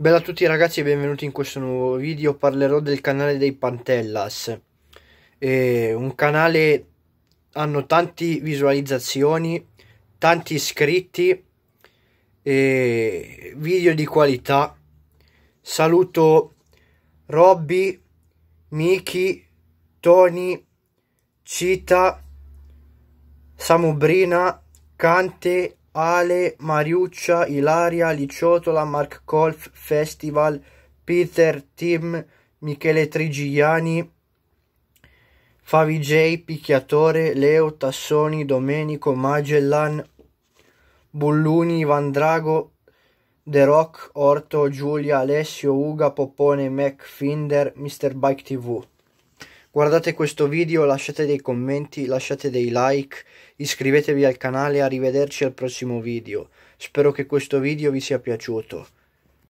Bella a tutti ragazzi e benvenuti in questo nuovo video, parlerò del canale dei Pantellas, è un canale hanno tante visualizzazioni, tanti iscritti, e video di qualità, saluto Robby, Miki, Tony, Cita, Samubrina, Cante, Ale, Mariuccia, Ilaria, Liciotola, Mark Golf Festival, Peter, Tim, Michele Trigiani, Favij, Picchiatore, Leo, Tassoni, Domenico, Magellan, Bulluni, Vandrago, The Rock, Orto, Giulia, Alessio, Uga, Popone, Mac, Finder, Mr. Bike TV guardate questo video, lasciate dei commenti, lasciate dei like, iscrivetevi al canale, arrivederci al prossimo video. Spero che questo video vi sia piaciuto.